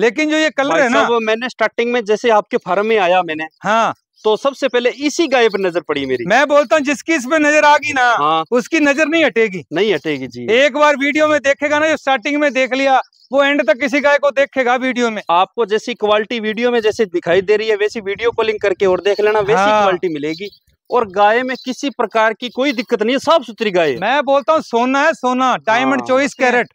लेकिन जो ये कलर है ना वो मैंने स्टार्टिंग में जैसे आपके फार्म में आया मैंने हाँ तो सबसे पहले इसी गाय पर नजर पड़ी मेरी मैं बोलता हूँ जिसकी इस पे नजर आ गई ना हाँ। उसकी नजर नहीं हटेगी नहीं हटेगी जी एक बार वीडियो में देखेगा ना जो स्टार्टिंग में देख लिया वो एंड तक किसी गाय को देखेगा वीडियो में आपको जैसी क्वालिटी वीडियो में जैसे दिखाई दे रही है वैसी वीडियो कॉलिंग करके और देख लेना वैसी हाँ। क्वालिटी मिलेगी और गाय में किसी प्रकार की कोई दिक्कत नहीं है साफ सुथरी गाय मैं बोलता हूँ सोना है सोना डायमंड चौबीस कैरेट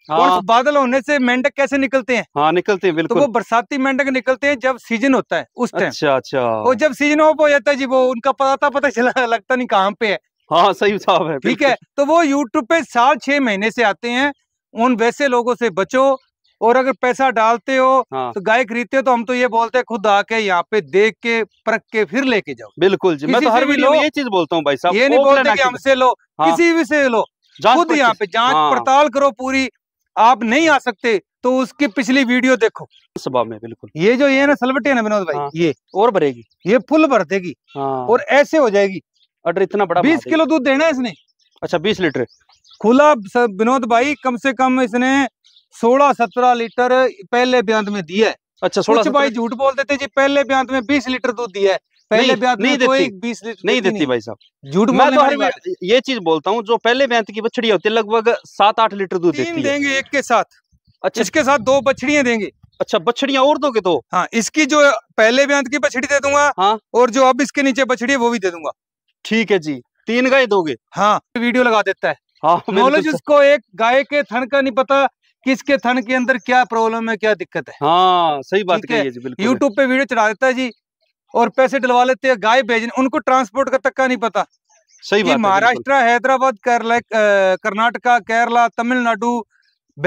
बादल होने से मेंढक कैसे निकलते हैं हाँ निकलते हैं बिल्कुल तो वो बरसाती मेंढक निकलते हैं जब सीजन होता है उस टाइम अच्छा अच्छा और जब सीजन ऑफ हो जाता है जी वो उनका पता पता चला लगता नहीं कहाँ पे है हाँ सही साहब है ठीक है तो वो यूट्यूब पे साल छह महीने से आते हैं उन वैसे लोगों से बचो और अगर पैसा डालते हो हाँ। तो गाय खरीदते हो तो हम तो ये बोलते हैं खुद आके यहाँ पे देख के परख के फिर लेके जाओ बिल्कुल जी मैं तो हर वीडियो ये चीज बोलता हूँ भाई साहब ये नहीं बोलते हमसे लो हाँ। किसी भी से लो खुद यहाँ पे जांच हाँ। पड़ताल करो पूरी आप नहीं आ सकते तो उसकी पिछली वीडियो देखो सुबह में बिल्कुल ये जो ये ना सलवटे ना विनोद भाई हाँ। ये और भरेगी ये फुल भर देगी हाँ। और ऐसे हो जाएगी अडर इतना बड़ा बीस किलो दूध देना है इसने अच्छा बीस लीटर खुला विनोद भाई कम से कम इसने सोलह सत्रह लीटर पहले ब्यांत में दिया है अच्छा सोलह भाई झूठ बोल देते जी पहले ब्यांत में बीस लीटर दूध दिया है पहले ब्यांत नहीं तो देती बीस लीटर नहीं देती भाई साहब झूठ मैं ये चीज बोलता हूँ जो पहले ब्यांत की बछड़ी होती है लगभग सात आठ लीटर दूध देंगे एक के साथ अच्छा इसके साथ दो बछड़ियाँ देंगे अच्छा बछड़िया और दोगे तो हाँ इसकी जो पहले ब्यांत की बछड़ी दे दूंगा हाँ और जो अब इसके नीचे बछड़ी है वो भी दे दूंगा ठीक है जी तीन गाय दोगे हाँ वीडियो लगा देता है नॉलेज हाँ, उसको तो- एक गाय के थन का नहीं पता किसके थन के अंदर क्या प्रॉब्लम है क्या दिक्कत है हाँ सही बात कही है जी यूट्यूब पे वीडियो चढ़ा देता है जी और पैसे डलवा लेते हैं गाय भेजने उनको ट्रांसपोर्ट का तक का नहीं पता सही बात महाराष्ट्र हैदराबाद केरला कर्नाटका केरला तमिलनाडु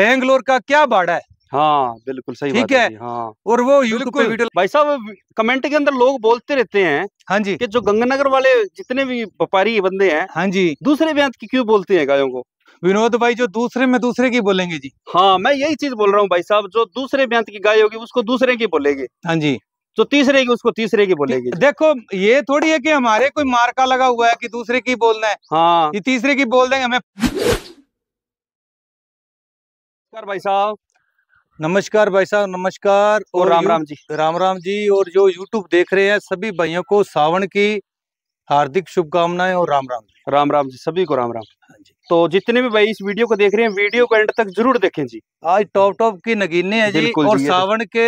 बेंगलोर का क्या भाड़ा है हाँ बिल्कुल सही ठीक है हाँ और वो यूट्यूब पे वीडियो भाई साहब कमेंट के अंदर लोग बोलते रहते हैं हाँ जी कि जो गंगानगर वाले जितने भी व्यापारी बंदे हैं हाँ जी दूसरे ब्यांत की तो क्यों बोलते हैं गायों को विनोद भाई जो दूसरे में दूसरे की बोलेंगे जी हाँ मैं यही चीज बोल रहा हूँ भाई साहब जो दूसरे व्यंत की गाय होगी उसको दूसरे की बोलेगी हाँ जी तो तीसरे की उसको तीसरे की बोलेगी देखो ये थोड़ी है कि हमारे कोई मार्का लगा हुआ है कि दूसरे की बोलना है हाँ ये तीसरे की बोल देंगे हमें नमस्कार भाई साहब नमस्कार भाई साहब नमस्कार और, और राम राम जी राम राम जी और जो यूट्यूब देख रहे हैं सभी भाइयों को सावन की हार्दिक शुभकामनाएं और राम राम राम राम जी सभी को राम राम हाँ जी तो जितने भी भाई इस वीडियो को देख रहे हैं वीडियो को एंड तक जरूर देखें जी आज टॉप टॉप की नगीने हैं जी और जी तो- सावन के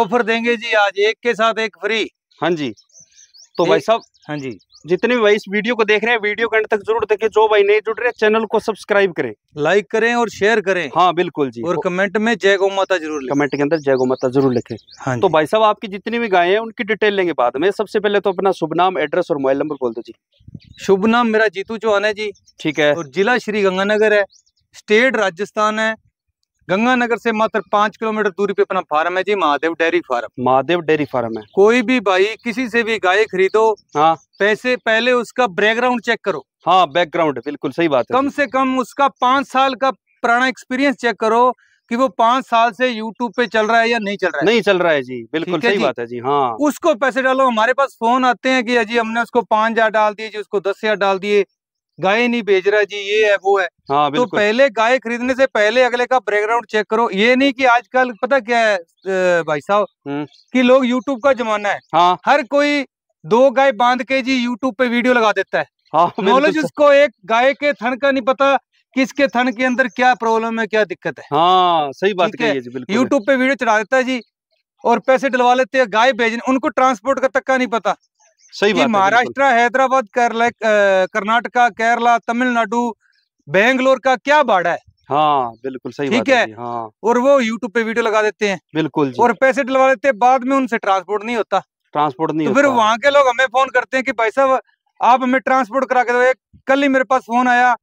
ऑफर देंगे जी आज एक के साथ एक फ्री हाँ जी तो भाई साहब हाँ जी जितने भी भाई इस वीडियो को देख रहे हैं वीडियो के तक जरूर देखें जो भाई नहीं जुड़ रहे चैनल को सब्सक्राइब करें लाइक करें और शेयर करें हाँ बिल्कुल जी और कमेंट में जय गो माता जरूर कमेंट के अंदर जय गो माता जरूर लिखें हाँ तो भाई साहब आपकी जितनी भी गाय है उनकी डिटेल लेंगे बाद में सबसे पहले तो अपना शुभ नाम एड्रेस और मोबाइल नंबर बोल दो जी शुभ नाम मेरा जीतू चौहान है जी ठीक है और जिला श्री गंगानगर है स्टेट राजस्थान है गंगानगर से मात्र पांच किलोमीटर दूरी पे अपना फार्म है जी Mahadev dairy farm Mahadev dairy farm है कोई भी भाई किसी से भी गाय खरीदो हाँ पैसे पहले उसका बैकग्राउंड चेक करो हाँ बैकग्राउंड बिल्कुल सही बात है कम से कम उसका पांच साल का पुराना एक्सपीरियंस चेक करो कि वो पांच साल से यूट्यूब पे चल रहा है या नहीं चल रहा है नहीं चल रहा है जी बिल्कुल सही जी? बात है जी हाँ उसको पैसे डालो हमारे पास फोन आते हैं कि अजी हमने उसको पांच हजार डाल दिए जी उसको दस हजार डाल दिए गाय नहीं बेच रहा जी ये है वो है हाँ, तो पहले गाय खरीदने से पहले अगले का बैकग्राउंड चेक करो ये नहीं कि आजकल पता क्या है भाई साहब हम्म। कि लोग यूट्यूब का जमाना है हाँ। हर कोई दो गाय बांध के जी यूट्यूब पे वीडियो लगा देता है हाँ, नॉलेज उसको एक गाय के थन का नहीं पता किसके थन के अंदर क्या प्रॉब्लम है क्या दिक्कत है हाँ सही बात है यूट्यूब पे वीडियो चढ़ा देता है जी और पैसे डलवा लेते हैं गाय भेजने उनको ट्रांसपोर्ट का तक का नहीं पता सही बात महाराष्ट्र हैदराबाद केरला कर्नाटका केरला तमिलनाडु बेंगलोर का क्या बाड़ा है हाँ बिल्कुल सही ठीक है हाँ। और वो यूट्यूब पे वीडियो लगा देते हैं बिल्कुल और पैसे डलवा देते हैं बाद में उनसे ट्रांसपोर्ट नहीं होता ट्रांसपोर्ट नहीं तो फिर वहाँ के लोग हमें फोन करते हैं कि भाई साहब आप हमें ट्रांसपोर्ट करा के दो कल ही मेरे पास फोन आया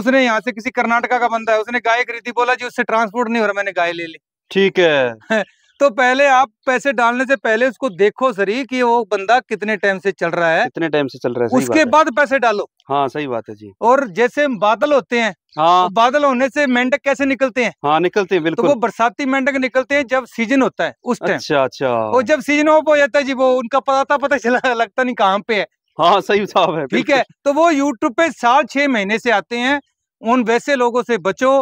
उसने यहाँ से किसी कर्नाटका का बंदा है उसने गाय खरीदी बोला जी उससे ट्रांसपोर्ट नहीं हो रहा मैंने गाय ले ली ठीक है तो पहले आप पैसे डालने से पहले उसको देखो सरी कि वो बंदा कितने टाइम से चल रहा है कितने टाइम से चल रहा है उसके बाद पैसे डालो हाँ सही बात है जी और जैसे बादल होते हैं हाँ तो बादल होने से मेंढक कैसे निकलते हैं हाँ निकलते हैं बिल्कुल तो वो बरसाती मेंढक निकलते हैं जब सीजन होता है उस टाइम अच्छा अच्छा और जब सीजन ऑफ हो जाता है जी वो उनका पता पता चला लगता नहीं कहाँ पे है हाँ सही साहब है ठीक है तो वो यूट्यूब पे साल छह महीने से आते हैं उन वैसे लोगों से बचो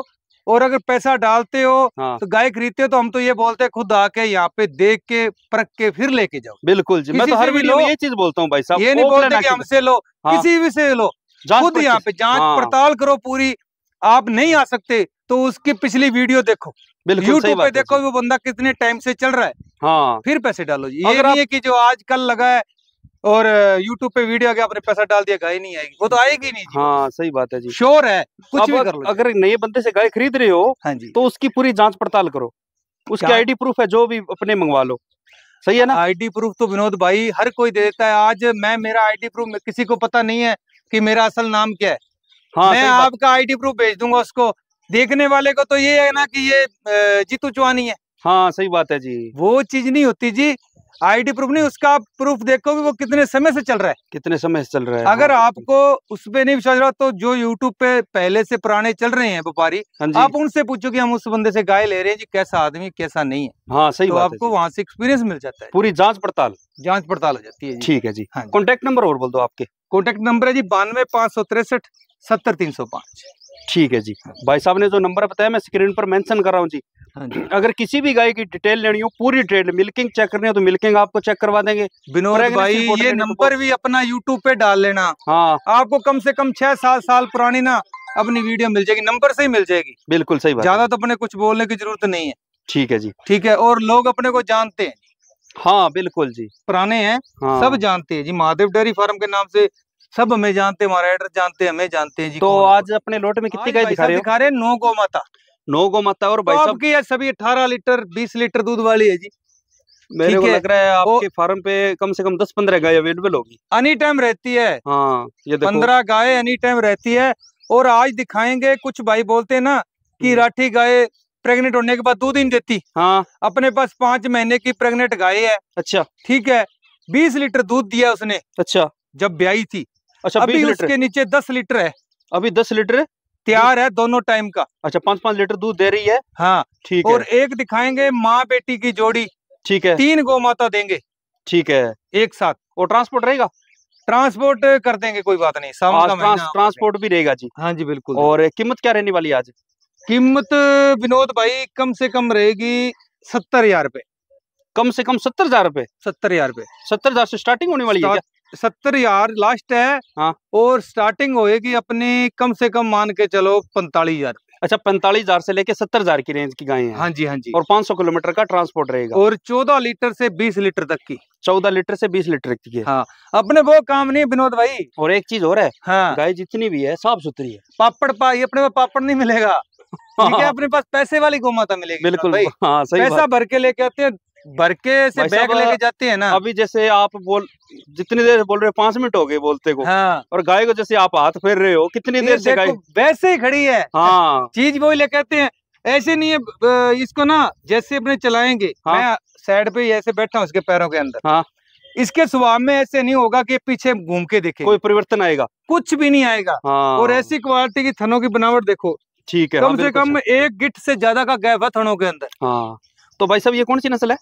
और अगर पैसा डालते हो हाँ। तो गाय खरीदते हो तो हम तो ये बोलते हैं खुद आके यहाँ पे देख के परख के फिर लेके जाओ बिल्कुल जी मैं तो हर लो ये चीज बोलता हूँ भाई साहब ये नहीं बोलते कि हमसे लो हाँ। किसी भी से लो खुद यहाँ पे जांच हाँ। पड़ताल करो पूरी आप नहीं आ सकते तो उसकी पिछली वीडियो देखो यूट्यूब पे देखो वो बंदा कितने टाइम से चल रहा है हाँ फिर पैसे डालो ये नहीं है कि जो आज कल लगा है और YouTube पे वीडियो आगे आपने पैसा डाल दिया गाय नहीं आएगी वो तो आएगी नहीं हाँ सही बात है जी श्योर है कुछ भी कर लो अगर नए बंदे से गाय खरीद रहे हो हाँ जी तो उसकी पूरी जांच पड़ताल करो उसकी आईडी प्रूफ है जो भी अपने मंगवा लो सही है ना आईडी प्रूफ तो विनोद भाई हर कोई दे देता है आज मैं मेरा आईडी प्रूफ किसी को पता नहीं है कि मेरा असल नाम क्या है हाँ, मैं आपका आईडी प्रूफ भेज दूंगा उसको देखने वाले को तो ये है ना कि ये जीतू चौहानी है हाँ सही बात है जी वो चीज नहीं होती जी आईडी प्रूफ नहीं उसका आप प्रूफ देखो कि वो कितने समय से चल रहा है कितने समय से चल रहा है अगर हाँ, आपको उस पर नहीं विश्वास रहा तो जो यूट्यूब पे पहले से पुराने चल रहे हैं व्यापारी हाँ आप उनसे पूछो कि हम उस बंदे से गाय ले रहे हैं जी कैसा आदमी कैसा नहीं है हाँ सही तो आपको वहाँ से एक्सपीरियंस मिल जाता है पूरी जाँच पड़ताल जाँच पड़ताल हो जाती है ठीक है जी कॉन्टेक्ट हाँ नंबर और बोल दो आपके कॉन्टेक्ट नंबर है जी बानवे पाँच सौ तिरसठ सत्तर तीन सौ ठीक है जी भाई साहब ने जो नंबर बताया मैं स्क्रीन पर मैंशन कर रहा हूँ जी हाँ जी अगर किसी भी गाय की डिटेल लेनी हो पूरी डिटेल मिल्किंग चेक करनी हो तो मिल्किंग आपको चेक करवा देंगे विनोद भाई ये नंबर भी अपना यूट्यूब पे डाल लेना हाँ आपको कम से कम छह सात साल पुरानी ना अपनी वीडियो मिल जाएगी नंबर से ही मिल जाएगी बिल्कुल सही ज्यादा तो अपने कुछ बोलने की जरूरत नहीं है ठीक है जी ठीक है और लोग अपने को जानते हैं हाँ बिल्कुल जी पुराने हैं हाँ। सब जानते हैं जी महादेव डेयरी फार्म के नाम से सब हमें जानते हैं हमारा एड्रेस जानते हैं हमें जानते हैं जी तो आज अपने लोट में कितनी गाय दिखा रहे हैं नौ गौ माता नौ गो माता और भाई तो साहब की सभी अठारह लीटर बीस लीटर दूध वाली है जी मेरे को लग रहा है आपके फार्म पे कम से कम दस पंद्रह गाय अवेलेबल होगी एनी टाइम रहती है हाँ ये पंद्रह गाय एनी टाइम रहती है और आज दिखाएंगे कुछ भाई बोलते है ना कि हम्म। राठी गाय प्रेग्नेंट होने के बाद दूध ही नहीं देती हाँ अपने पास पांच महीने की प्रेग्नेंट गाय है अच्छा ठीक है बीस लीटर दूध दिया उसने अच्छा जब ब्याई थी अच्छा अभी उसके नीचे दस लीटर है अभी दस लीटर तैयार है दोनों टाइम का अच्छा पांच पांच लीटर दूध दे रही है हाँ ठीक और है। एक दिखाएंगे माँ बेटी की जोड़ी ठीक है तीन गौ माता देंगे ठीक है एक साथ और ट्रांसपोर्ट रहेगा ट्रांसपोर्ट कर देंगे कोई बात नहीं ट्रांस, ट्रांसपोर्ट भी रहेगा जी हाँ जी बिल्कुल और कीमत क्या रहने वाली आज कीमत विनोद भाई कम से कम रहेगी सत्तर हजार रुपए कम से कम सत्तर हजार रुपए सत्तर हजार रुपए सत्तर हजार से स्टार्टिंग होने वाली है सत्तर हजार लास्ट है हाँ और स्टार्टिंग होएगी अपनी कम से कम मान के चलो पैंतालीस हजार अच्छा पैंतालीस हजार से लेके सत्तर हजार की रेंज की गाय है हाँ जी हाँ जी और पांच सौ किलोमीटर का ट्रांसपोर्ट रहेगा और चौदह लीटर से बीस लीटर तक की चौदह लीटर से बीस लीटर की है हाँ अपने वो काम नहीं विनोद भाई और एक चीज और है हाँ गाय जितनी भी है साफ सुथरी है पापड़ पाई अपने पापड़ नहीं मिलेगा ठीक है अपने पास पैसे वाली गोमाता मिलेगी बिल्कुल हाँ, सही पैसा भर के लेके आते हैं भर के से बैग लेके जाते हैं ना अभी जैसे आप बोल जितनी देर बोल रहे हो पांच मिनट हो गए बोलते को हाँ। और गाय को जैसे आप हाथ फेर रहे हो कितनी देर से गाय वैसे ही खड़ी है हाँ चीज वो ले कहते हैं ऐसे नहीं है इसको ना जैसे अपने चलाएंगे हाँ। मैं साइड पे ऐसे बैठा हूँ उसके पैरों के अंदर हाँ इसके स्वभाव में ऐसे नहीं होगा कि पीछे घूम के देखे कोई परिवर्तन आएगा कुछ भी नहीं आएगा हाँ। और ऐसी क्वालिटी की थनों की बनावट देखो ठीक है कम हाँ, से कम एक गिट से ज्यादा का गैप है थनों के अंदर हाँ तो भाई साहब ये कौन सी नस्ल है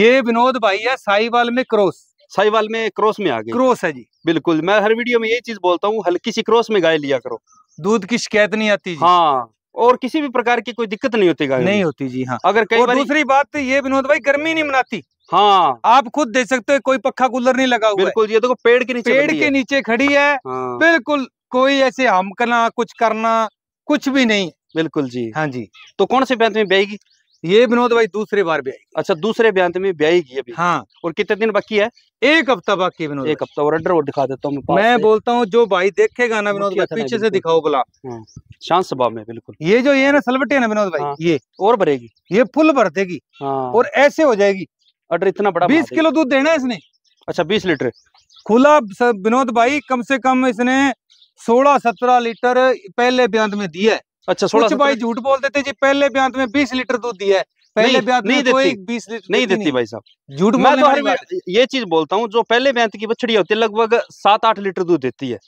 ये विनोद भाई है साईवाल में क्रॉस साईवाल में क्रॉस में आ गई क्रॉस है जी बिल्कुल मैं हर वीडियो में यही चीज बोलता हूँ हल्की सी क्रॉस में गाय लिया करो दूध की शिकायत नहीं आती हाँ और किसी भी प्रकार की कोई दिक्कत नहीं होती गाय नहीं होती जी हाँ अगर कई और दूसरी बात ये विनोद भाई गर्मी नहीं मनाती हाँ आप खुद देख सकते हो कोई पक्खा कूलर नहीं लगा हुआ बिल्कुल ये देखो पेड़ के नीचे पेड़ के नीचे खड़ी है हाँ। बिल्कुल कोई ऐसे हमकना कुछ करना कुछ भी नहीं बिल्कुल जी हाँ जी तो कौन से बैंक में बेगी ये विनोद भाई दूसरे बार ब्याई अच्छा दूसरे ब्यांत में ब्याई की अभी हाँ और कितने दिन बाकी है एक हफ्ता बाकी विनोद एक हफ्ता और अंडर वो दिखा देता हूँ मैं बोलता हूँ जो भाई देखेगा ना विनोद भाई अच्छा पीछे से दिखाओ बोला हाँ, शांत स्वभाव में बिल्कुल ये जो ये ना सलवटे ना विनोद भाई हाँ। ये और भरेगी ये फुल भर देगी हाँ। और ऐसे हो जाएगी ऑर्डर इतना बड़ा बीस किलो दूध देना है इसने अच्छा बीस लीटर खुला विनोद भाई कम से कम इसने सोलह सत्रह लीटर पहले ब्यांत में दिया है अच्छा सोलह भाई झूठ बोल देते जी पहले ब्यांत में बीस लीटर दूध दिया है पहले ब्यांत नहीं देती बीस लीटर नहीं देती भाई साहब झूठ मैं तो हर ये चीज बोलता हूँ जो पहले ब्यांत की बछड़ी होती है लगभग सात आठ लीटर दूध देती है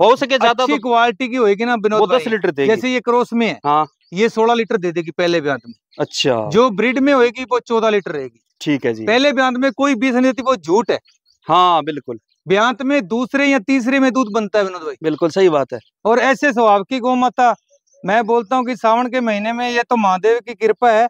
हो सके ज्यादा अच्छी क्वालिटी तो- की होगी ना बिना दस लीटर देगी जैसे ये क्रॉस में है हाँ ये सोलह लीटर दे देगी पहले ब्यांत में अच्छा जो ब्रिड में होगी वो चौदह लीटर रहेगी ठीक है जी पहले ब्यांत में कोई बीस नहीं देती वो झूठ है हाँ बिल्कुल ब्यांत में दूसरे या तीसरे में दूध बनता है विनोद भाई बिल्कुल सही बात है और ऐसे स्वभाव की गौ माता मैं बोलता हूँ कि सावन के महीने में ये तो महादेव की कृपा है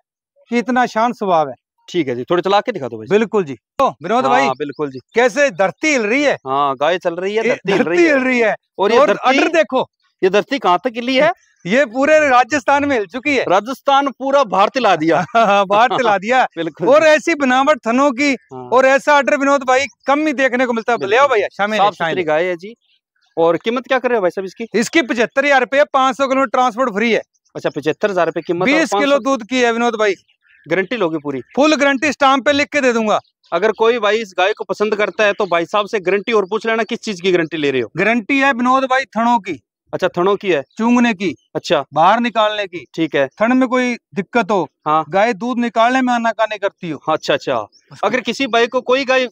कि इतना शांत स्वभाव है ठीक है जी थोड़े चला के दिखा दो भाई बिल्कुल जी तो विनोद भाई हाँ, बिल्कुल जी कैसे धरती हिल रही है हाँ गाय चल रही है धरती हिल रही है और ये अंडर देखो ये धरती कहाँ तक हिली है ये पूरे राजस्थान में हिल चुकी है राजस्थान पूरा भारत ला दिया हाँ, भारत ला दिया बिल्कुल और ऐसी बनावट थनों की हाँ। और ऐसा अडर विनोद भाई कम ही देखने को मिलता है भैया शामिल गाय है जी और कीमत क्या कर रहे हो भाई साहब इसकी इसकी पचहत्तर हजार रुपये पाँच सौ किलोमीटर ट्रांसपोर्ट फ्री है अच्छा पचहत्तर हजार रुपये कीमत बीस किलो दूध की है विनोद भाई गारंटी लोगी पूरी फुल गारंटी स्टाम्प पे लिख के दे दूंगा अगर कोई भाई इस गाय को पसंद करता है तो भाई साहब से गारंटी और पूछ लेना किस चीज की गारंटी ले रहे हो गारंटी है विनोद भाई थनों की अच्छा थनों की है चूंगने की अच्छा बाहर निकालने की ठीक है थन में कोई दिक्कत हो हाँ गाय दूध निकालने में आनाकानी करती हो अच्छा अच्छा अगर किसी भाई को कोई गाय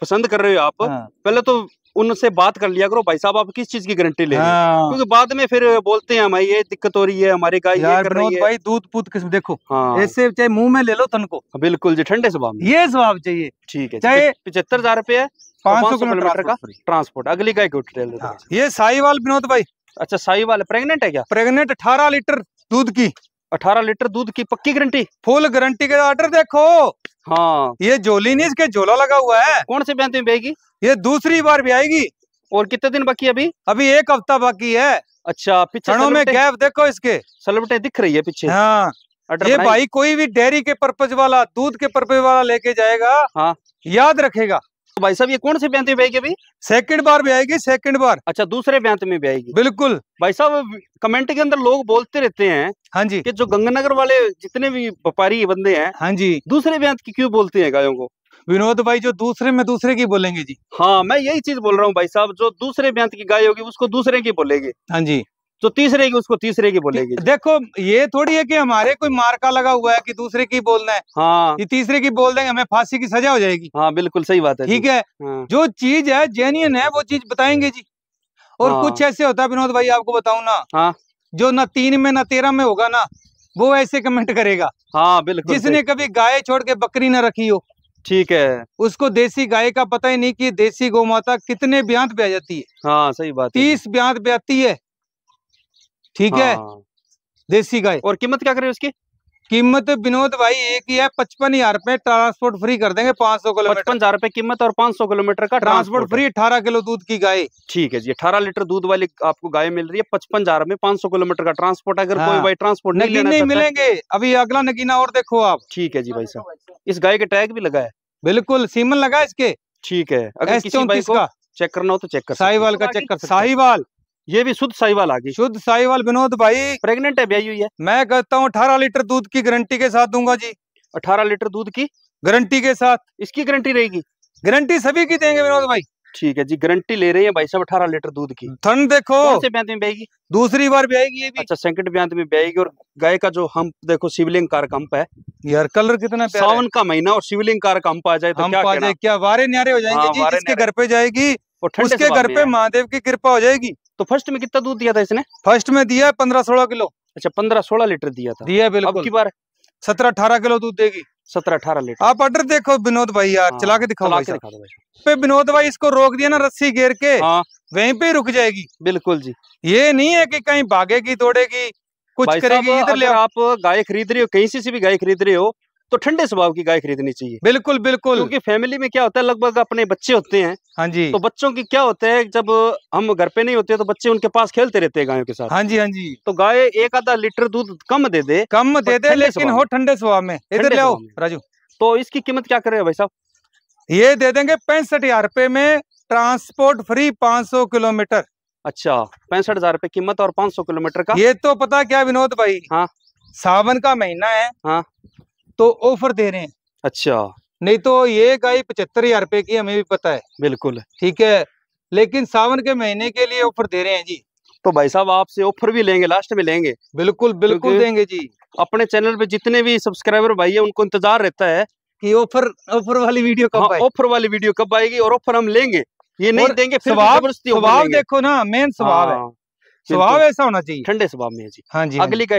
पसंद कर रहे हो आप हाँ। पहले तो उनसे बात कर लिया करो भाई साहब आप किस चीज की गारंटी ले हाँ। क्योंकि बाद में फिर बोलते हैं हमारी ये दिक्कत हो रही है हमारे गाय ये कर रही है भाई दूध पूत किस्म देखो हाँ। ऐसे चाहे मुंह में ले लो तन को हाँ, बिल्कुल जी ठंडे स्वभाव ये स्वभाव चाहिए ठीक है चाहे पिछहत्तर हजार रूपए है तो पाँच सौ किलोमीटर का ट्रांसपोर्ट अगली गाय को हाँ, ये साईवाल विनोद भाई अच्छा वाल प्रेगनेंट है क्या प्रेगनेंट अठारह लीटर दूध की अठारह लीटर दूध की पक्की गारंटी फुल गारंटी का ऑर्डर देखो हाँ ये झोली नहीं इसके झोला लगा हुआ है कौन से बहते तुम्हें बेगी ये दूसरी बार भी आएगी और कितने दिन बाकी अभी अभी एक हफ्ता बाकी है अच्छा पिछड़ों में गैप देखो इसके सलबे दिख रही है पीछे हाँ ये भाई कोई भी डेयरी के पर्पज वाला दूध के पर्पज वाला लेके जाएगा हाँ याद रखेगा तो भाई साहब ये कौन से ब्यांत में बहेगी अभी सेकंड बार ब्याएगी सेकंड बार अच्छा दूसरे ब्यांत में ब्याएगी बिल्कुल भाई साहब कमेंट के अंदर लोग बोलते रहते हैं हाँ जी कि जो गंगानगर वाले जितने भी व्यापारी बंदे हैं हाँ जी दूसरे ब्यांत की क्यों बोलते हैं गायों को विनोद भाई जो दूसरे में दूसरे की बोलेंगे जी हाँ मैं यही चीज बोल रहा हूँ भाई साहब जो दूसरे ब्यांत की गाय होगी उसको दूसरे की बोलेगी हाँ जी तो तीसरे की उसको तीसरे की बोलेगी देखो ये थोड़ी है कि हमारे कोई मार्का लगा हुआ है कि दूसरे की बोलना है हाँ ये तीसरे की बोल देंगे हमें फांसी की सजा हो जाएगी हाँ बिल्कुल सही बात है ठीक है हाँ। जो चीज है जेन्यन है वो चीज बताएंगे जी और हाँ। कुछ ऐसे होता है विनोद भाई आपको बताऊ ना हाँ जो ना तीन में ना तेरह में होगा ना वो ऐसे कमेंट करेगा हाँ बिल्कुल जिसने कभी गाय छोड़ के बकरी ना रखी हो ठीक है उसको देसी गाय का पता ही नहीं कि देसी गौ माता कितने ब्यांत ब्या जाती है हाँ सही बात तीस ब्यांत ब्याती है ठीक है हाँ। देसी गाय और कीमत क्या करे उसकी कीमत विनोद भाई एक ही है पचपन हजार रूपए ट्रांसपोर्ट फ्री कर देंगे पाँच सौ किलोमीटर पचपन हजार रूपए कीमत और पाँच सौ किलोमीटर का ट्रांसपोर्ट फ्री अठारह किलो दूध की गाय ठीक है जी अठारह लीटर दूध वाली आपको गाय मिल रही है पचपन हजार में पाँच सौ किलोमीटर का ट्रांसपोर्ट अगर हाँ। कोई भाई ट्रांसपोर्ट नहीं, मिलेंगे अभी अगला नगीना और देखो आप ठीक है जी भाई साहब इस गाय के टैग भी लगा है बिल्कुल सीमन लगा इसके ठीक है अगर चेक करना हो तो चेक कर साहिवाल का चेक कर साहिवाल ये भी शुद्ध साहिवाल आ गई शुद्ध साहिवाल विनोद भाई प्रेग्नेंट है ब्याई हुई है मैं कहता हूँ अठारह लीटर दूध की गारंटी के साथ दूंगा जी अठारह लीटर दूध की गारंटी के साथ इसकी गारंटी रहेगी गारंटी सभी की देंगे विनोद भाई ठीक है जी गारंटी ले रही है भाई साहब अठारह लीटर दूध की ठंड देखो ब्यांत में बहेगी दूसरी बार ब्याएगी ये भी अच्छा सेकंड ब्यांत में ब्याएगी और गाय का जो हम देखो शिवलिंग कार कंप है यार कलर कितना सावन का महीना और शिवलिंग कार कंप आ जाए तो क्या आ जाए क्या वारे न्यारे हो जाएंगे हाँ, जी जिसके घर पे जाएगी उसके घर पे महादेव की कृपा हो जाएगी तो फर्स्ट में कितना दूध दिया था इसने फर्स्ट में दिया है पंद्रह सोलह किलो अच्छा पंद्रह सोलह लीटर दिया था दिया बिल्कुल अब की बार सत्रह अठारह किलो दूध देगी सत्रह अठारह लीटर आप ऑर्डर देखो विनोद भाई यार हाँ, चला के दिखाओ दिखा पे विनोद भाई इसको रोक दिया ना रस्सी घेर के वही हाँ। वहीं पे रुक जाएगी बिल्कुल जी ये नहीं है कि कहीं भागेगी दौड़ेगी कुछ करेगी इधर ले आप गाय खरीद रहे हो कहीं से भी गाय खरीद रहे हो तो ठंडे स्वभाव की गाय खरीदनी चाहिए बिल्कुल बिल्कुल क्योंकि फैमिली में क्या होता है लगभग अपने बच्चे होते हैं हाँ जी तो बच्चों की क्या होता है जब हम घर पे नहीं होते तो बच्चे उनके पास खेलते रहते हैं गायों के साथ हाँ जी हाँ जी तो गाय एक आधा लीटर दूध कम दे दे कम दे दे लेकिन हो ठंडे स्वभाव में इधर ले राजू तो इसकी कीमत क्या करे भाई साहब ये दे देंगे पैंसठ हजार रुपए में ट्रांसपोर्ट फ्री पांच सौ किलोमीटर अच्छा पैंसठ हजार रुपए कीमत और पांच सौ किलोमीटर का ये तो पता क्या विनोद भाई हाँ सावन का महीना है हाँ तो ऑफर दे रहे हैं अच्छा नहीं तो ये गाय पचहत्तर हजार रुपए की हमें भी पता है बिल्कुल ठीक है लेकिन सावन के महीने के लिए ऑफर दे रहे हैं जी तो भाई साहब आपसे ऑफर भी लेंगे लास्ट में लेंगे बिल्कुल बिल्कुल देंगे जी अपने चैनल पे जितने भी सब्सक्राइबर भाई है उनको इंतजार रहता है कि ऑफर ऑफर वाली वीडियो कब हाँ, ऑफर वाली वीडियो कब आएगी और ऑफर हम लेंगे ये नहीं देंगे स्वभाव स्वभाव देखो ना मेन स्वभाव है हाँ, स्वभाव ऐसा होना चाहिए ठंडे स्वभाव में हाँ जी हाँ जी अगली का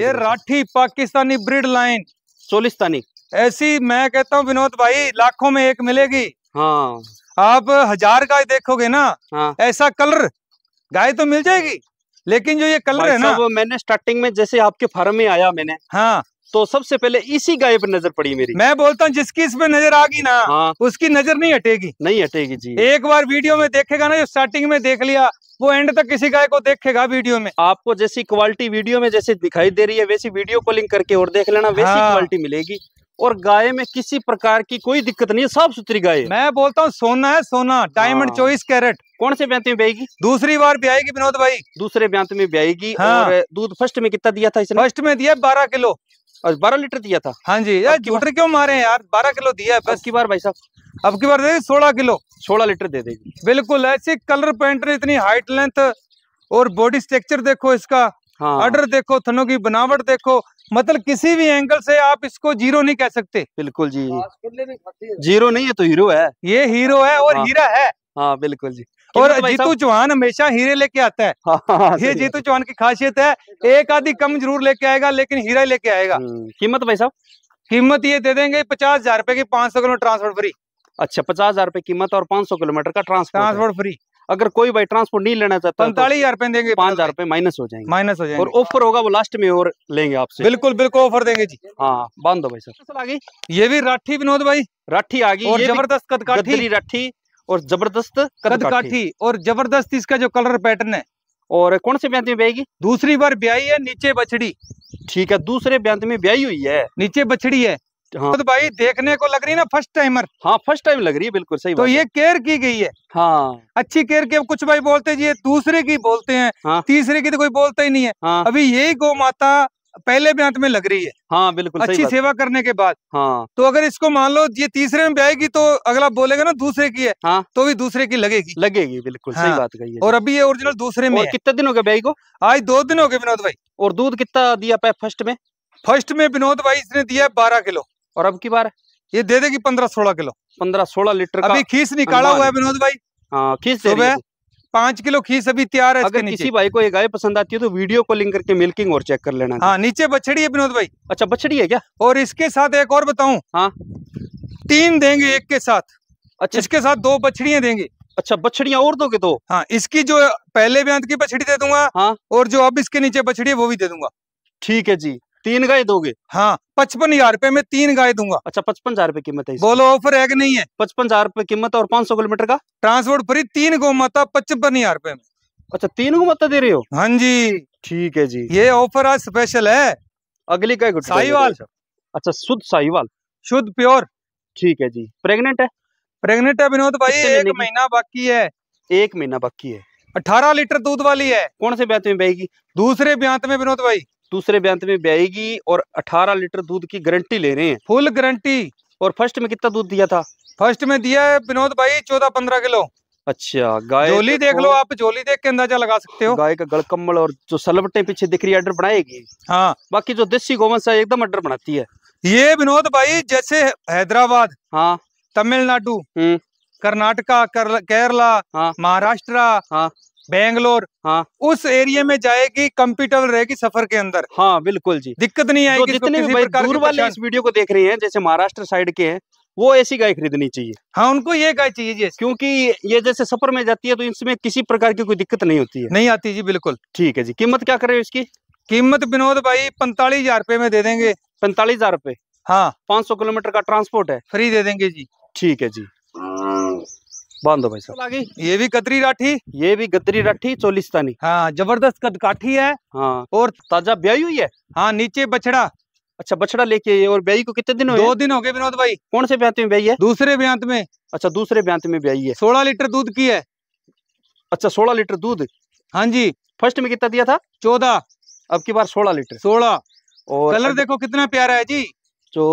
ये राठी पाकिस्तानी ब्रिड लाइन सोलिस्तानी ऐसी मैं कहता हूँ विनोद भाई लाखों में एक मिलेगी हाँ आप हजार गाय देखोगे ना हाँ। ऐसा कलर गाय तो मिल जाएगी लेकिन जो ये कलर है ना वो मैंने स्टार्टिंग में जैसे आपके फार्म में आया मैंने हाँ तो सबसे पहले इसी गाय पर नजर पड़ी मेरी मैं बोलता हूँ जिसकी इस नजर आ गई ना हाँ। उसकी नजर नहीं हटेगी नहीं हटेगी जी एक बार वीडियो में देखेगा ना जो स्टार्टिंग में देख लिया वो एंड तक किसी गाय को देखेगा वीडियो में आपको जैसी क्वालिटी वीडियो में जैसे दिखाई दे रही है वैसी वीडियो कॉलिंग करके और देख लेना वैसी हाँ। क्वालिटी मिलेगी और गाय में किसी प्रकार की कोई दिक्कत नहीं है साफ सुथरी गाय मैं बोलता हूँ सोना है सोना डायमंड हाँ। चौबीस कैरेट कौन से ब्यांत में ब्याएगी दूसरी बार ब्याएगी विनोद भाई दूसरे ब्यांत में ब्याएगी हाँ। और दूध फर्स्ट में कितना दिया था इसने फर्स्ट में दिया बारह किलो बारह लीटर दिया था हाँ जी यार क्यों मारे यार बारह किलो दिया है बस की बार भाई साहब अब की बार दे सोलह किलो सोलह लीटर दे देगी बिल्कुल ऐसी कलर पेंटर इतनी हाइट लेंथ और बॉडी स्ट्रक्चर देखो इसका हाँ देखो थनों की बनावट देखो मतलब किसी भी एंगल से आप इसको जीरो नहीं कह सकते बिल्कुल जी जीरो हाँ, नहीं है तो हीरो है ये हीरो है और हाँ, हीरा है हाँ बिल्कुल जी और जीतू चौहान हमेशा हीरे लेके आता है हाँ, हाँ, हाँ ये जीतू चौहान की खासियत है एक आधी कम जरूर लेके आएगा लेकिन हीरा लेके आएगा हम्म, कीमत भाई साहब कीमत ये दे देंगे पचास हजार रुपए की पांच सौ किलो ट्रांसफर फ्री अच्छा पचास हजार रुपए कीमत और पांच सौ किलोमीटर का ट्रांसपोर्ट ट्रांसपोर्ट फ्री अगर कोई भाई ट्रांसपोर्ट नहीं लेना चाहता तो पैंतालीस हजार रुपए देंगे पाँच हजार रुपए माइनस हो जाएंगे माइनस हो जाएंगे और ऑफर होगा वो लास्ट में और लेंगे आपसे बिल्कुल बिल्कुल ऑफर देंगे जी हाँ बांधो भाई सर आ गई ये भी राठी विनोद भाई राठी आ गई जबरदस्त कदकाठी राठी और जबरदस्त कदकाठी और जबरदस्त इसका जो कलर पैटर्न है और कौन से ब्यांत में ब्याएगी दूसरी बार ब्याई है नीचे बछड़ी ठीक है दूसरे ब्यांत में ब्याई हुई है नीचे बछड़ी है हाँ तो भाई देखने को लग रही है ना फर्स्ट टाइमर हाँ फर्स्ट टाइम लग रही है बिल्कुल सही तो ये केयर की गई है हाँ अच्छी केयर के कुछ भाई बोलते जी दूसरे की बोलते हैं हाँ। तीसरे की तो कोई बोलता ही नहीं है हाँ। अभी यही गो माता पहले ब्यांत में लग रही है हाँ बिल्कुल अच्छी सेवा करने के बाद हाँ तो अगर इसको मान लो ये तीसरे में ब्याएगी तो अगला बोलेगा ना दूसरे की है हाँ तो भी दूसरे की लगेगी लगेगी बिल्कुल हाँ। सही बात कही है और अभी ये ओरिजिनल दूसरे में कितने दिन हो गए ब्याई को आज दो दिन हो गए विनोद भाई और दूध कितना दिया पाए फर्स्ट में फर्स्ट में विनोद भाई इसने दिया है बारह किलो और अब की बार ये दे देगी पंद्रह सोलह किलो पंद्रह सोलह लीटर अभी खीस निकाला हुआ है विनोद भाई हाँ खीस सुबह पांच किलो खीस अभी तैयार है अगर किसी भाई को ये गाय पसंद आती है तो वीडियो को लिंक करके मिल्किंग और चेक कर लेना हाँ नीचे बछड़ी है विनोद भाई अच्छा बछड़ी है क्या और इसके साथ एक और बताऊ हाँ तीन देंगे एक के साथ अच्छा इसके साथ दो बछड़िया देंगे अच्छा बछड़िया और दो के दो तो? हाँ इसकी जो पहले भी अंत की बछड़ी दे दूंगा हाँ और जो अब इसके नीचे बछड़ी है वो भी दे दूंगा ठीक है जी तीन गाय दोगे हाँ पचपन हजार रूपए में तीन गाय दूंगा अच्छा पचपन हजार रूपए कीमत है बोलो ऑफर है कि नहीं है पचपन हजार रूपए कीमत और पांच सौ किलोमीटर का ट्रांसपोर्ट फ्री तीन गो माता पचपन हजार में अच्छा तीन गो माता दे रहे हो हाँ जी ठीक है जी ये ऑफर आज स्पेशल है अगली गाय साहिवाल अच्छा शुद्ध साहिवाल शुद्ध प्योर ठीक है जी प्रेगनेंट है प्रेगनेंट है विनोद भाई एक महीना बाकी है एक महीना बाकी है अठारह लीटर दूध वाली है कौन से ब्यांत में बहेगी दूसरे ब्यांत में विनोद भाई दूसरे बेंत में ब्याएगी और अठारह लीटर दूध की गारंटी ले रहे हैं फुल गारंटी और फर्स्ट में कितना दूध दिया था फर्स्ट में दिया है विनोद भाई चौदह पंद्रह किलो अच्छा गाय जोली देख लो आप जोली देख के अंदाजा लगा सकते हो गाय का गड़कम्बल और जो सलबटे पीछे दिख रही अडर बनाएगी हाँ बाकी जो देसी गोवंश है एकदम अडर बनाती है ये विनोद भाई जैसे हैदराबाद हाँ तमिलनाडु हम्म। कर्नाटका केरला हाँ, महाराष्ट्र हाँ, बेंगलोर हाँ उस एरिया में जाएगी कंफर्टेबल रहेगी सफर के अंदर हाँ बिल्कुल जी दिक्कत नहीं आएगी जितने भी दूर वाले इस वीडियो को देख रहे हैं जैसे महाराष्ट्र साइड के हैं वो ऐसी गाय खरीदनी चाहिए हाँ उनको ये गाय चाहिए जी क्योंकि ये जैसे सफर में जाती है तो इसमें किसी प्रकार की कोई दिक्कत नहीं होती है नहीं आती जी बिल्कुल ठीक है जी कीमत क्या कर रहे इसकी कीमत विनोद भाई पैंतालीस हजार रुपये में दे देंगे पैंतालीस हजार रुपये हाँ पाँच सौ किलोमीटर का ट्रांसपोर्ट है फ्री दे देंगे जी ठीक है जी बांधो भाई साहब तो ये भी कतरी राठी ये भी गतरी राठी चोलिस्तानी हाँ जबरदस्त कद काठी है हाँ और ताजा ब्याई हुई है हाँ नीचे बछड़ा अच्छा बछड़ा लेके आई और ब्याई को कितने दिन हो दो दिन हो गए विनोद भाई कौन से ब्यांत में ब्याई है दूसरे ब्यांत में अच्छा दूसरे ब्यांत में ब्याई है सोलह लीटर दूध की है अच्छा सोलह लीटर दूध हाँ जी फर्स्ट में कितना दिया था चौदह अब की बार सोलह लीटर सोलह और कलर देखो कितना प्यारा है जी जो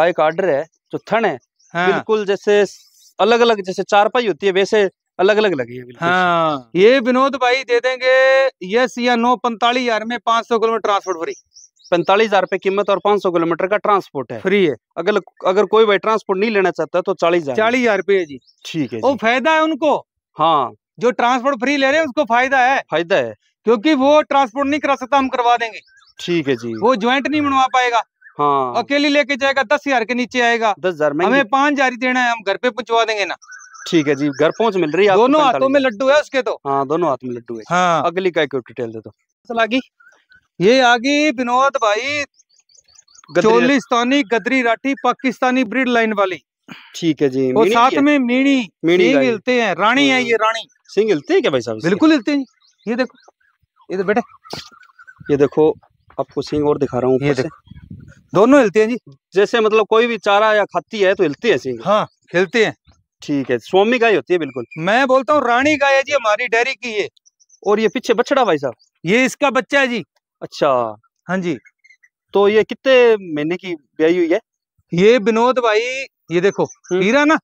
गाय का आर्डर है जो थन है हाँ। बिल्कुल जैसे अलग अलग जैसे चार पाई होती है वैसे अलग अलग लगी है हाँ ये विनोद भाई दे देंगे यस या नो पैंतालीस हजार में पांच सौ किलोमीटर ट्रांसपोर्ट फ्री पैंतालीस हजार रुपए कीमत और पांच सौ किलोमीटर का ट्रांसपोर्ट है फ्री है अगर अगर कोई भाई ट्रांसपोर्ट नहीं लेना चाहता तो चालीस हजार चालीस हजार रुपये जी ठीक है वो फायदा है उनको हाँ जो ट्रांसपोर्ट फ्री ले रहे हैं उसको फायदा है फायदा है क्योंकि वो ट्रांसपोर्ट नहीं करा सकता हम करवा देंगे ठीक है जी वो ज्वाइंट नहीं बनवा पाएगा हाँ अकेली लेके जाएगा दस हजार के नीचे आएगा दस हजार में हमें पांच हजार ही देना है हम घर पे पहुंचवा देंगे ना ठीक है जी घर पहुंच मिल रही है दोनों हाथों में लड्डू है उसके तो हाँ दोनों हाथ में लड्डू है हाँ अगली का डिटेल दे दो आगी ये आगी विनोद भाई चोलिस्तानी गदरी राठी पाकिस्तानी ब्रिड लाइन वाली ठीक है जी और साथ में मीणी मीणी हिलते हैं रानी हाँ। है ये रानी सिंह हिलते हैं क्या भाई साहब बिल्कुल हिलते हैं ये देखो ये तो बेटे ये देखो आपको सिंह और दिखा रहा हूँ दोनों हिलते हैं जी जैसे मतलब कोई भी चारा या खाती है तो हिलती है सिंह हाँ हिलते हैं ठीक है स्वामी गाय होती है बिल्कुल मैं बोलता हूँ रानी गाय है जी हमारी डेयरी की ये और ये पीछे बछड़ा भाई साहब ये इसका बच्चा है जी अच्छा हाँ जी तो ये कितने महीने की ब्याई हुई है ये विनोद भाई ये देखो हम्म। पीरा ना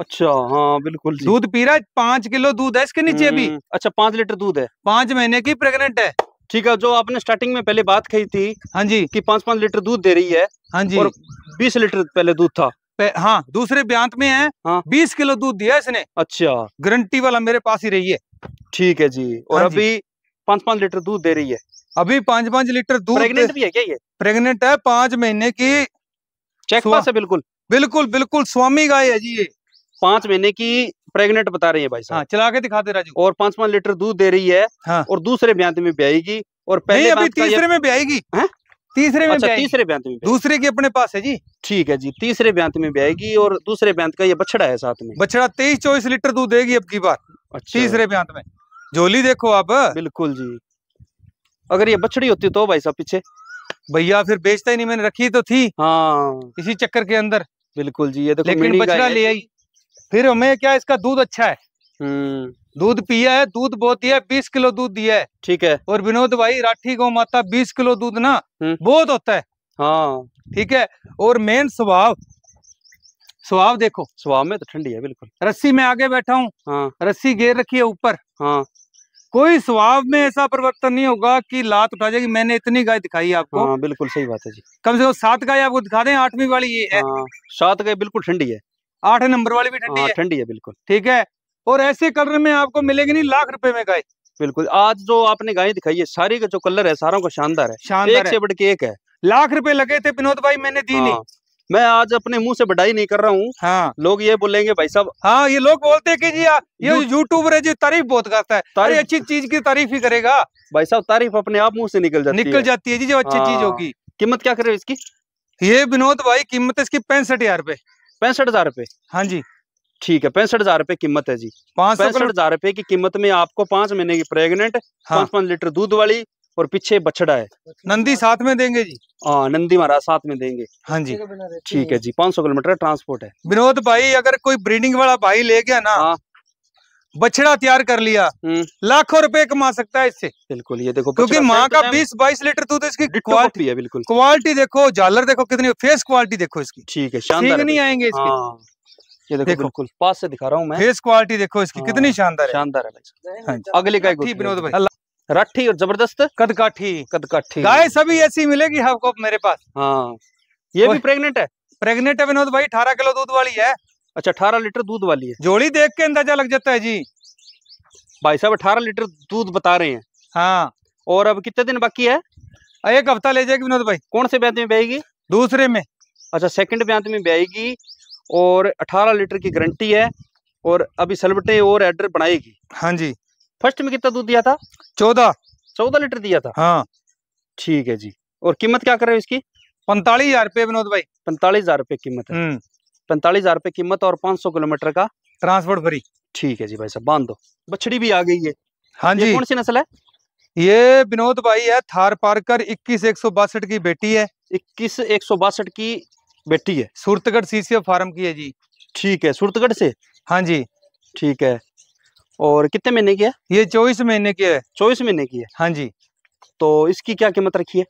अच्छा हाँ बिल्कुल दूध पीरा पांच किलो दूध है इसके नीचे भी हम्म, अच्छा पांच लीटर दूध है पांच महीने की प्रेगनेंट है ठीक है जो आपने स्टार्टिंग में पहले बात कही थी हाँ जी कि पांच पांच लीटर दूध दे रही है हाँ जी और बीस लीटर पहले दूध था हाँ दूसरे ब्यांत में है हाँ बीस किलो दूध दिया इसने अच्छा गारंटी वाला मेरे पास ही रही है ठीक है जी और हाँ अभी पांच पांच लीटर दूध दे रही है अभी पांच पांच लीटर दूध प्रेग्नेंट भी है क्या ये प्रेग्नेंट है पांच महीने की चेक पास है बिल्कुल बिल्कुल बिल्कुल स्वामी गाय है जी ये पांच महीने की प्रेगनेंट बता रही है भाई हाँ, साहब हाँ, चला के दिखाते राजू और पांच पांच लीटर दूध दे रही है हाँ। और दूसरे ब्यांत में ब्याएगी और पहले नहीं, अभी तीसरे में ब्याएगी तीसरे में अच्छा, तीसरे ब्यांत में दूसरे के अपने पास है जी ठीक है जी तीसरे ब्यांत में ब्याएगी और दूसरे ब्यांत का ये बछड़ा है साथ में बछड़ा तेईस चौबीस लीटर दूध देगी अब की बार अच्छा। तीसरे ब्यांत में झोली देखो आप बिल्कुल जी अगर ये बछड़ी होती तो भाई साहब पीछे भैया फिर बेचता ही नहीं मैंने रखी तो थी हाँ इसी चक्कर के अंदर बिल्कुल जी ये देखो लेकिन बछड़ा ले आई फिर हमें क्या इसका दूध अच्छा है हम्म। दूध पिया है दूध बहुत दिया है बीस किलो दूध दिया है ठीक है और विनोद भाई राठी गौ माता बीस किलो दूध ना हम्म। बहुत होता है हाँ ठीक है और मेन स्वभाव स्वभाव देखो स्वभाव में तो ठंडी है बिल्कुल रस्सी में आगे बैठा हूँ हाँ। रस्सी घेर रखी है ऊपर हाँ कोई स्वभाव में ऐसा परिवर्तन नहीं होगा कि लात उठा जाएगी मैंने इतनी गाय दिखाई आपको हाँ, बिल्कुल सही बात है जी कम से कम सात गाय आपको दिखा दें आठवीं वाली ये है हाँ, सात गाय बिल्कुल ठंडी है आठ नंबर वाली भी ठंडी हाँ, है ठंडी है बिल्कुल ठीक है और ऐसे कलर में आपको मिलेगी नहीं लाख रुपए में गाय बिल्कुल आज जो आपने गाय दिखाई है सारी का जो कलर है सारों का शानदार है शानदार एक से बढ़ के एक है लाख रुपए लगे थे विनोद भाई मैंने दी नहीं हाँ, मैं आज अपने मुंह से बढ़ाई नहीं कर रहा हूँ हाँ। लोग ये बोलेंगे भाई साहब हाँ ये लोग बोलते हैं कि जी ये यूट्यूबर है जो तारीफ बहुत करता है तारीफ अच्छी चीज की तारीफ ही करेगा भाई साहब तारीफ अपने आप मुंह से निकल जाती निकल है। जाती है जी जो अच्छी हाँ। चीज होगी कीमत क्या करे इसकी ये विनोद भाई कीमत इसकी पैंसठ हजार रूपए पैंसठ हजार रूपए हाँ जी ठीक है पैंसठ हजार रूपए कीमत है जी पैंसठ हजार रूपए की कीमत में आपको पांच महीने की प्रेगनेंट हाँ। पांच पांच लीटर दूध वाली और पीछे बछड़ा है नंदी साथ में देंगे जी हाँ नंदी महाराज साथ में देंगे हाँ जी ठीक है जी पांच सौ किलोमीटर ट्रांसपोर्ट है विनोद भाई अगर कोई ब्रीडिंग वाला भाई ले गया ना हाँ। बछड़ा तैयार कर लिया हम्म। लाखों रुपए कमा सकता है इससे बिल्कुल ये देखो क्योंकि माँ का बीस बाईस लीटर दूध इसकी क्वालिटी है बिल्कुल क्वालिटी देखो झालर देखो कितनी फेस क्वालिटी देखो इसकी ठीक है शानदार नहीं आएंगे इसके हाँ। ये देखो, देखो बिल्कुल पास से दिखा रहा हूँ मैं फेस क्वालिटी देखो इसकी हाँ, कितनी शानदार शानदार है हाँ अगली विनोद भाई राठी और जबरदस्त कदकाठी कदकाठी गाय सभी ऐसी मिलेगी आपको मेरे पास हाँ ये भी प्रेग्नेंट है प्रेग्नेंट है विनोद भाई अठारह किलो दूध वाली है अच्छा अठारह लीटर दूध वाली है जोड़ी देख के अंदाजा लग जाता है जी भाई साहब अठारह लीटर दूध बता रहे हैं हाँ और अब कितने दिन बाकी है एक हफ्ता ले जाएगी विनोद भाई कौन से ब्यांत में बहेगी दूसरे में अच्छा सेकंड ब्यांत में बहेगी और अठारह लीटर की गारंटी है और अभी सलबटे और एडर बनाएगी हाँ जी फर्स्ट में कितना दूध दिया था चौदह चौदह लीटर दिया था हाँ ठीक है जी और कीमत क्या कर रहे हो इसकी पैंतालीस हजार रुपये विनोद भाई पैंतालीस हजार रुपये कीमत है हम्म। पैंतालीस हजार रुपये कीमत और पाँच सौ किलोमीटर का ट्रांसपोर्ट फ्री ठीक है जी भाई साहब बांध दो बछड़ी भी आ गई है हाँ जी कौन सी नस्ल है ये विनोद भाई है थार पार्कर इक्कीस एक सौ बासठ की बेटी है इक्कीस एक सौ बासठ की बेटी है सूरतगढ़ सीसीएफ फार्म की है जी ठीक है सूरतगढ़ से हाँ जी ठीक है और कितने महीने की है ये चौबीस महीने की है चौबीस महीने की है हाँ जी तो इसकी क्या कीमत रखी है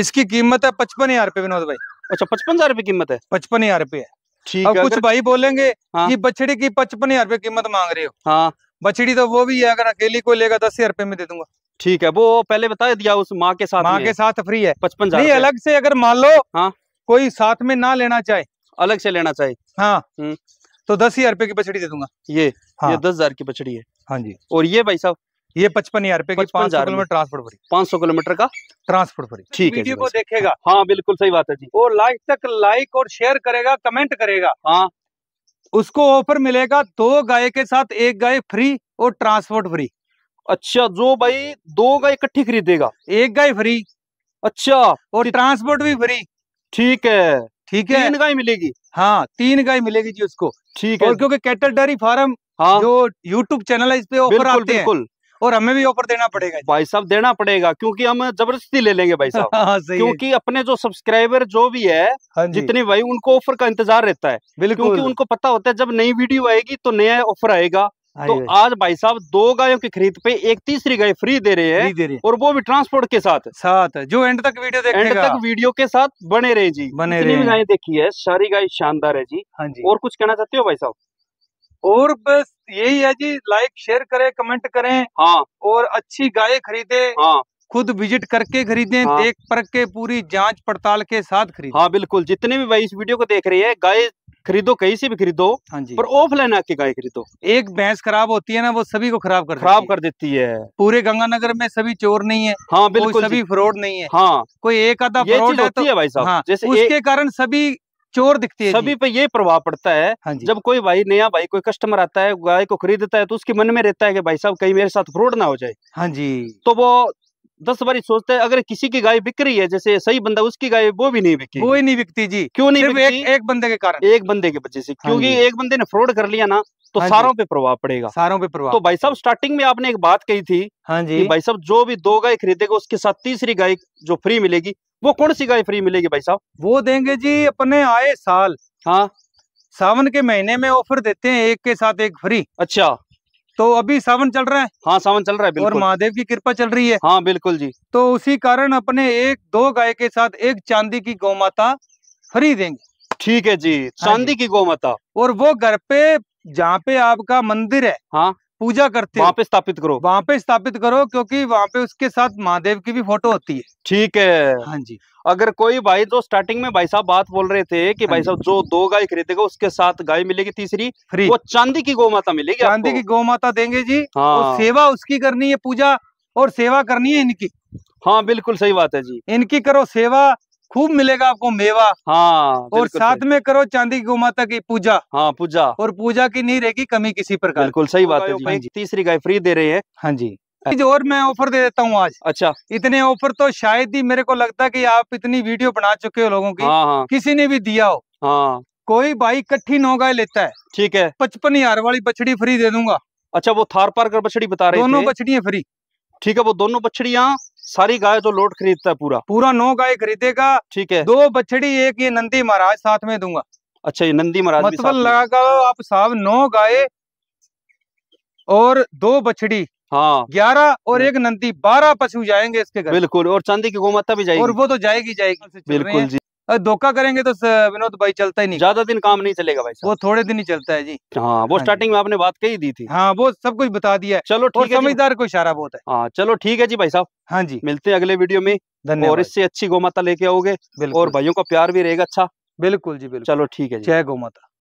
इसकी कीमत है पचपन हजार रुपये विनोद भाई अच्छा पचपन हजार रुपये कीमत है पचपन हजार है ठीक है कुछ भाई बोलेंगे हाँ। बछड़ी की पचपन हजार रुपये कीमत मांग रहे हो हाँ बछड़ी तो वो भी है अगर अकेली कोई लेगा दस हजार रुपये में दे दूंगा ठीक है वो पहले बता दिया उस माँ के साथ माँ के साथ फ्री है पचपन नहीं अलग से अगर मान लो हाँ कोई साथ में ना लेना चाहे अलग से लेना चाहे हाँ हम्म। तो दस हजार रुपए की बछड़ी दे दूंगा ये हाँ। ये दस हजार की बछड़ी है हाँ जी और ये भाई साहब ये पचपन हजार रुपए की सौ किलोमीटर ट्रांसपोर्ट फ्री पांच सौ किलोमीटर का ट्रांसपोर्ट फ्री ठीक है को देखेगा हाँ, हाँ बिल्कुल सही बात है जी और लाइक तक लाइक और शेयर करेगा कमेंट करेगा हाँ उसको ऑफर मिलेगा दो गाय के साथ एक गाय फ्री और ट्रांसपोर्ट फ्री अच्छा जो भाई दो गाय इकट्ठी खरीदेगा एक गाय फ्री अच्छा और ट्रांसपोर्ट भी फ्री ठीक है ठीक है तीन गाय मिलेगी हाँ तीन गाय मिलेगी जी उसको ठीक है और क्योंकि कैटल डेयरी फार्म हाँ जो यूट्यूब चैनल है इस पे ऑफर आते हैं और हमें भी ऑफर देना पड़ेगा भाई साहब देना पड़ेगा क्योंकि हम जबरदस्ती ले लेंगे भाई साहब हाँ, क्योंकि अपने जो सब्सक्राइबर जो भी है हाँ जितने भाई उनको ऑफर का इंतजार रहता है क्योंकि उनको पता होता है जब नई वीडियो आएगी तो नया ऑफर आएगा हाँ तो आज भाई साहब दो गायों की खरीद पे एक तीसरी गाय फ्री दे रहे हैं है। और वो भी ट्रांसपोर्ट के साथ साथ जो एंड तक वीडियो एंड तक वीडियो के साथ बने रहे जी बने रहे गाय देखी है सारी गाय शानदार है जी हाँ जी और कुछ कहना चाहते हो भाई साहब और बस यही है जी लाइक शेयर करें कमेंट करें हाँ और अच्छी गाय खरीदे हाँ खुद विजिट करके खरीदे हाँ। देख परख के पूरी जांच पड़ताल के साथ खरीदे हाँ बिल्कुल जितने भी भाई इस वीडियो को देख रही है गाय खरीदो कहीं से भी खरीदो हाँ जी पर ऑफलाइन आके गाय खरीदो एक भैंस खराब होती है ना वो सभी को खराब कर खराब कर देती है पूरे गंगानगर में सभी चोर नहीं है हाँ बिल्कुल सभी फ्रॉड नहीं है हाँ कोई एक आधा फ्रॉड होती तो है भाई साहब हाँ, जैसे उसके कारण सभी चोर दिखती है सभी पे ये प्रभाव पड़ता है हाँ जब कोई भाई नया भाई कोई कस्टमर आता है गाय को खरीदता है तो उसके मन में रहता है कि भाई साहब कहीं मेरे साथ फ्रॉड ना हो जाए हाँ जी तो वो दस बारी सोचता है अगर किसी की गाय बिक रही है जैसे सही बंदा उसकी गाय वो भी नहीं बिकी वो ही नहीं बिकती जी क्यों नहीं बिकती? एक, एक बंदे के कारण एक बंदे के बच्चे से हाँ क्योंकि एक बंदे ने फ्रॉड कर लिया ना तो हाँ सारों पे प्रभाव पड़ेगा सारों पे प्रभाव तो भाई साहब स्टार्टिंग में आपने एक बात कही थी हाँ जी भाई साहब जो भी दो गाय खरीदेगा उसके साथ तीसरी गाय जो फ्री मिलेगी वो कौन सी गाय फ्री मिलेगी भाई साहब वो देंगे जी अपने आए साल हाँ सावन के महीने में ऑफर देते हैं एक के साथ एक फ्री अच्छा तो अभी सावन चल रहा है हाँ सावन चल रहा है बिल्कुल। और महादेव की कृपा चल रही है हाँ बिल्कुल जी तो उसी कारण अपने एक दो गाय के साथ एक चांदी की गौ माता फ्री देंगे ठीक है जी चांदी हाँ जी। की गौ माता और वो घर पे जहाँ पे आपका मंदिर है हाँ पूजा करते वहाँ पे स्थापित करो वहाँ पे स्थापित करो क्योंकि वहाँ पे उसके साथ महादेव की भी फोटो होती है ठीक है हाँ जी अगर कोई भाई जो तो स्टार्टिंग में भाई साहब बात बोल रहे थे कि हाँ भाई साहब जो दो गाय खरीदेगा उसके साथ गाय मिलेगी तीसरी फ्री वो चांदी की गौ माता मिलेगी चांदी की गौ माता देंगे जी हाँ सेवा उसकी करनी है पूजा और सेवा करनी है इनकी हाँ बिल्कुल सही बात है जी इनकी करो सेवा खूब मिलेगा आपको मेवा हाँ और साथ में करो चांदी गौ माता की पूजा हाँ पूजा और पूजा की नहीं रहेगी कमी किसी प्रकार बिल्कुल सही बात है तीसरी गाय फ्री दे रही है हाँ जी और मैं ऑफर दे देता हूँ आज अच्छा इतने ऑफर तो शायद ही मेरे को लगता है कि आप इतनी वीडियो बना चुके हो लोगों की हाँ, हाँ। किसी ने भी दिया हो हाँ कोई भाई कट्ठी नौ गाय लेता है ठीक है पचपन हजार वाली बछड़ी फ्री दे दूंगा अच्छा वो थार पार कर बछड़ी बता रहे दोनों बछड़ियाँ फ्री ठीक है वो दोनों बछड़िया सारी गाय तो लोट खरीदता है पूरा पूरा नौ गाय खरीदेगा ठीक है दो बछड़ी एक ये नंदी महाराज साथ में दूंगा अच्छा ये नंदी महाराज मतलब लगा आप साहब नौ गाय और दो बछड़ी हाँ ग्यारह और हाँ। एक नंदी बारह पशु जाएंगे इसके घर बिल्कुल और चांदी की गोमाता भी जाएगी और वो तो जाएगी जाएगी बिल्कुल जी धोखा करेंगे तो विनोद भाई चलता ही नहीं ज्यादा दिन काम नहीं चलेगा भाई वो थोड़े दिन ही चलता है जी हाँ वो स्टार्टिंग हाँ में आपने बात कही दी थी हाँ वो सब कुछ बता दिया चलो ठीक है समझदार को इशारा बहुत है हाँ चलो ठीक है जी भाई साहब हाँ जी मिलते हैं अगले वीडियो में धन्यवाद और इससे अच्छी गौ माता लेके आओगे और भाइयों का प्यार भी रहेगा अच्छा बिल्कुल जी बिल्कुल चलो ठीक है जय गौ माता